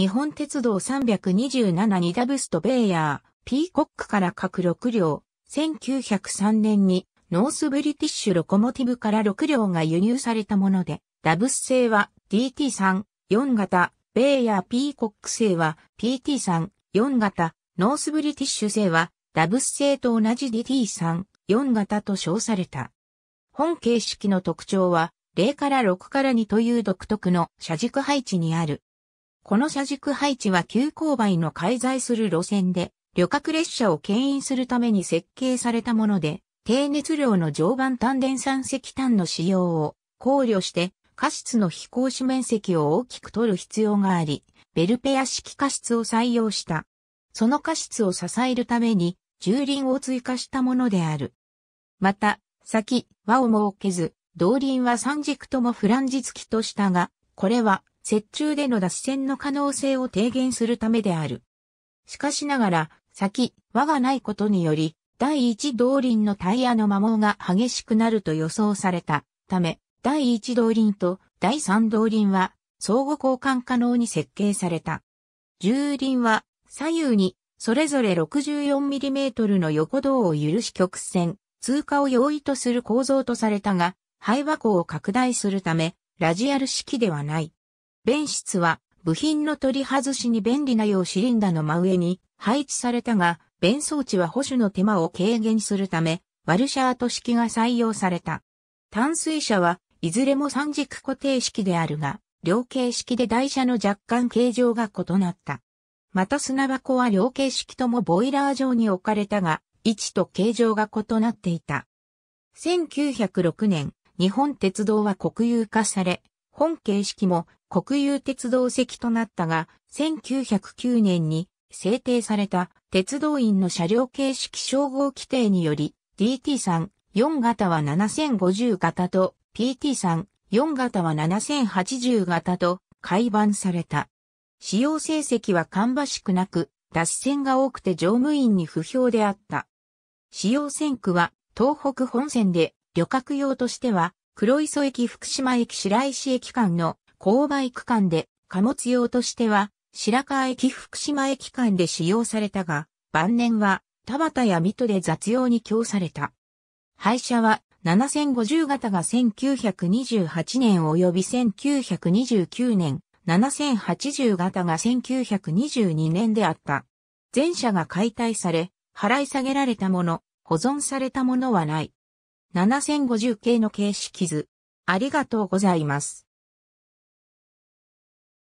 日本鉄道327にダブストベイヤー、ピーコックから各6両、1903年にノースブリティッシュロコモティブから6両が輸入されたもので、ダブス製は DT3、4型、ベイヤーピーコック製は PT3、4型、ノースブリティッシュ製はダブス製と同じ DT3、4型と称された。本形式の特徴は、0から6から2という独特の車軸配置にある。この車軸配置は急勾配の介在する路線で、旅客列車を牽引するために設計されたもので、低熱量の常磐単電酸石炭の使用を考慮して、過失の非行士面積を大きく取る必要があり、ベルペア式過失を採用した。その過失を支えるために、重輪を追加したものである。また、先、輪を設けず、動輪は三軸ともフランジ付きとしたが、これは雪中での脱線の可能性を低減するためである。しかしながら、先、輪がないことにより、第一動輪のタイヤの摩耗が激しくなると予想されたため、第一動輪と第三動輪は相互交換可能に設計された。重輪は左右にそれぞれ 64mm の横道を許し曲線、通過を容易とする構造とされたが、肺和光を拡大するため、ラジアル式ではない。弁室は部品の取り外しに便利なようシリンダの真上に配置されたが、弁装置は保守の手間を軽減するため、ワルシャート式が採用された。淡水車はいずれも三軸固定式であるが、両形式で台車の若干形状が異なった。また砂箱は両形式ともボイラー状に置かれたが、位置と形状が異なっていた。1906年、日本鉄道は国有化され、本形式も国有鉄道席となったが、1909年に制定された鉄道員の車両形式称号規定により、DT3、4型は7050型と PT3、4型は7080型と改版された。使用成績は芳しくなく、脱線が多くて乗務員に不評であった。使用線区は東北本線で旅客用としては黒磯駅福島駅白石駅間の勾配区間で貨物用としては白川駅福島駅間で使用されたが、晩年は田畑や水戸で雑用に供された。廃車は7050型が1928年及び1929年、7080型が1922年であった。全車が解体され、払い下げられたもの、保存されたものはない。7050系の形式図。ありがとうございます。